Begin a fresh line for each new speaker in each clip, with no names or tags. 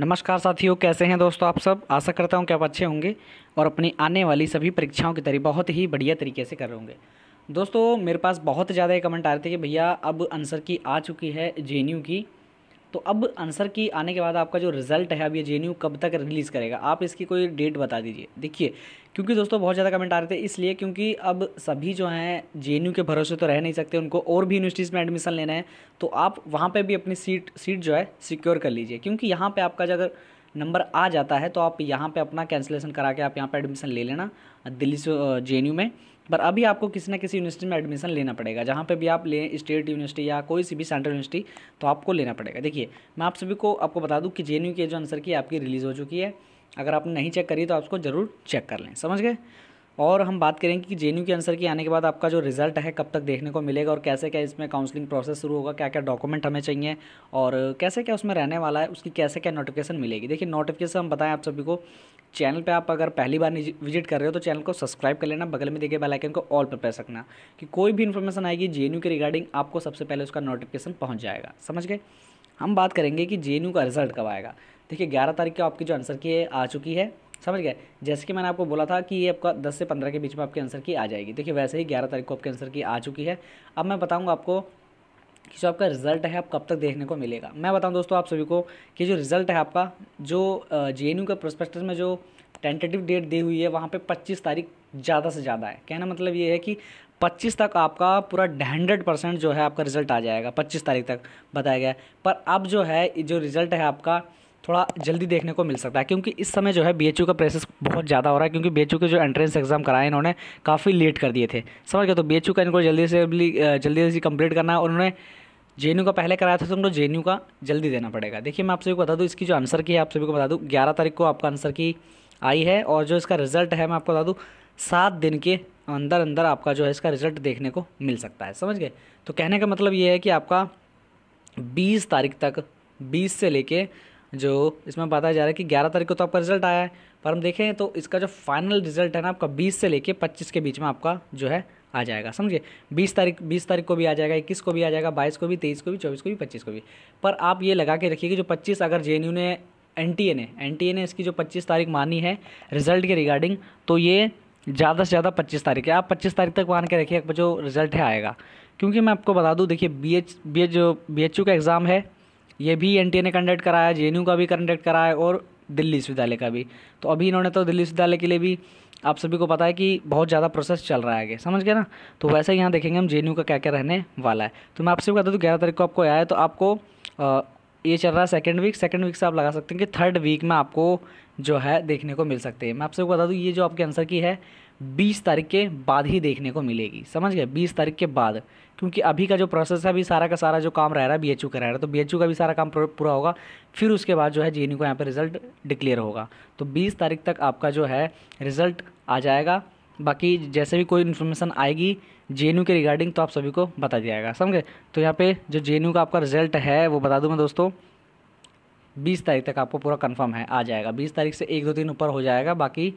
नमस्कार साथियों कैसे हैं दोस्तों आप सब आशा करता हूं कि आप अच्छे होंगे और अपनी आने वाली सभी परीक्षाओं की तैयारी बहुत ही बढ़िया तरीके से कर रहे होंगे दोस्तों मेरे पास बहुत ज़्यादा कमेंट आ रहे थे कि भैया अब आंसर की आ चुकी है जे की तो अब आंसर की आने के बाद आपका जो रिजल्ट है अब ये जे कब तक रिलीज़ करेगा आप इसकी कोई डेट बता दीजिए देखिए क्योंकि दोस्तों बहुत ज़्यादा कमेंट आ रहे थे इसलिए क्योंकि अब सभी जो हैं जे के भरोसे तो रह नहीं सकते उनको और भी यूनिवर्सिटीज़ में एडमिशन लेना है तो आप वहाँ पर भी अपनी सीट सीट जो है सिक्योर कर लीजिए क्योंकि यहाँ पर आपका जो नंबर आ जाता है तो आप यहाँ पे अपना कैंसिलेशन करा के आप यहाँ पे एडमिशन ले लेना दिल्ली से जे में पर अभी आपको किसी ना किसी यूनिवर्सिटी में एडमिशन लेना पड़ेगा जहाँ पे भी आप लें स्टेट यूनिवर्सिटी या कोई सी भी सेंट्रल यूनिवर्सिटी तो आपको लेना पड़ेगा देखिए मैं आप सभी को आपको बता दूँ कि जे के जो आंसर की आपकी रिलीज़ हो चुकी है अगर आपने नहीं चेक करी तो आपको ज़रूर चेक कर लें समझ गए और हम बात करेंगे कि जे के आंसर की आने के बाद आपका जो रिज़ल्ट है कब तक देखने को मिलेगा और कैसे क्या इसमें काउंसलिंग प्रोसेस शुरू होगा क्या क्या डॉक्यूमेंट हमें चाहिए और कैसे क्या उसमें रहने वाला है उसकी कैसे क्या नोटिफिकेशन मिलेगी देखिए नोटिफिकेशन हम बताएं आप सभी को चैनल पे आप अगर पहली बार विजिट कर रहे हो तो चैनल को सब्सक्राइब कर लेना बगल में देखिए बेलाइकन को ऑल पर प्रेस रखना कि कोई भी इन्फॉर्मेशन आएगी जे के रिगार्डिंग आपको सबसे पहले उसका नोटिफिकेशन पहुँच जाएगा समझ गए हम बात करेंगे कि जे का रिज़ल्ट कब आएगा देखिए ग्यारह तारीख को आपकी जो आंसर की आ चुकी है समझ गए जैसे कि मैंने आपको बोला था कि ये आपका 10 से 15 के बीच में आपके आंसर की आ जाएगी देखिए वैसे ही 11 तारीख को आपके आंसर की आ चुकी है अब मैं बताऊंगा आपको कि जो आपका रिज़ल्ट है आप कब तक देखने को मिलेगा मैं बताऊं दोस्तों आप सभी को कि जो रिज़ल्ट है आपका जो जे एन के प्रोस्पेक्टस में जो टेंटेटिव डेट दी हुई है वहाँ पर पच्चीस तारीख ज़्यादा से ज़्यादा है कहना मतलब ये है कि 25 तक आपका पूरा हंड्रेड परसेंट जो है आपका रिज़ल्ट आ जाएगा 25 तारीख तक बताया गया पर अब जो है जो रिज़ल्ट है आपका थोड़ा जल्दी देखने को मिल सकता है क्योंकि इस समय जो है बी का प्रेसेस बहुत ज़्यादा हो रहा है क्योंकि बी के जो एंट्रेंस एग्ज़ाम कराए इन्होंने काफ़ी लेट कर दिए थे समझ गए तो बी का इनको जल्दी से जल्दी से कंप्लीट करना है और उन्होंने जे का पहले कराया था तो उनको जे का जल्दी देना पड़ेगा देखिए मैं आप सभी को बता दूँ इसकी जो आंसर की है आप सभी को बता दूँ ग्यारह तारीख को आपका आंसर की आई है और जो इसका रिजल्ट है मैं आपको बता दूँ सात दिन के अंदर अंदर आपका जो है इसका रिजल्ट देखने को मिल सकता है समझ गए तो कहने का मतलब ये है कि आपका बीस तारीख तक बीस से लेके जो इसमें बताया जा रहा है कि ग्यारह तारीख को तो आपका रिजल्ट आया है पर हम देखें तो इसका जो फाइनल रिजल्ट है ना आपका बीस से लेके पच्चीस के बीच में आपका जो है आ जाएगा समझिए बीस तारीख बीस तारीख को भी आ जाएगा इक्कीस को भी आ जाएगा बाईस को भी तेईस को भी चौबीस को भी पच्चीस को भी पर आप ये लगा के रखिए कि जो पच्चीस अगर जे ने एन टी ए ने एन टी ए ने इसकी जो पच्चीस तारीख मानी है रिजल्ट के रिगार्डिंग तो ये ज़्यादा से ज़्यादा पच्चीस तारीख है आप पच्चीस तारीख तक मान के रखिए जो रिजल्ट है आएगा क्योंकि मैं आपको बता दूँ देखिए B H B H B H U का एग्ज़ाम है ये भी एन ने कंडक्ट कराया जे का भी कंडक्ट कराया और दिल्ली विश्वविद्यालय का भी तो अभी इन्होंने तो दिल्ली विश्वविद्यालय के लिए भी आप सभी को पता है कि बहुत ज़्यादा प्रोसेस चल रहा है आगे समझ गए ना तो वैसे यहाँ देखेंगे हम जे का क्या क्या रहने वाला है तो मैं आपसे बता दूँ ग्यारह तारीख को आपको आया है तो आपको ये चल रहा है सेकेंड वीक सेकेंड वीक से आप लगा सकते हैं कि थर्ड वीक में आपको जो है देखने को मिल सकते हैं मैं आपसे बता दूँ ये जो आपके आंसर की है बीस तारीख के बाद ही देखने को मिलेगी समझ गए बीस तारीख के बाद क्योंकि अभी का जो प्रोसेस है अभी सारा का सारा जो काम रह रहा है बी एच यू का रह रहा है तो बी एच यू का भी सारा काम पूरा होगा फिर उसके बाद जो है जे को यहाँ पर रिज़ल्ट डिक्लेयर होगा तो बीस तारीख तक आपका जो है रिज़ल्ट आ जाएगा बाकी जैसे भी कोई इन्फॉर्मेशन आएगी जे के रिगार्डिंग तो आप सभी को बता दिया जाएगा समझे तो यहाँ पे जो जे का आपका रिज़ल्ट है वो बता दूँ मैं दोस्तों बीस तारीख तक आपको पूरा कंफर्म है आ जाएगा बीस तारीख से एक दो दिन ऊपर हो जाएगा बाकी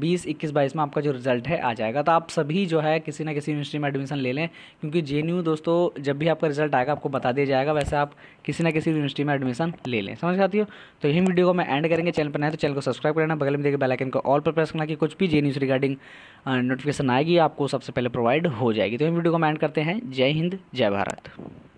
बीस इक्कीस बाईस में आपका जो रिजल्ट है आ जाएगा तो आप सभी जो है किसी ना किसी यूनिवर्सिटी में एडमिशन ले लें क्योंकि जे दोस्तों जब भी आपका रिजल्ट आएगा आपको बता दिया जाएगा वैसे आप किसी ना किसी यूनिवर्सिटी में एडमिशन ले लें समझ जाती हो तो यही वीडियो को मैं एंड करेंगे चैनल पर नए तो चैनल को सब्सक्राइब करना बगल में देखिए बेलाइकन को ऑल पर प्रेस करना कि कुछ भी जे न्यूज़ रिगार्डिंग नोटिफिकेशन आएगी आपको सबसे पहले प्रोवाइड हो जाएगी तो यही वीडियो को मैं एंड करते हैं जय हिंद जय भारत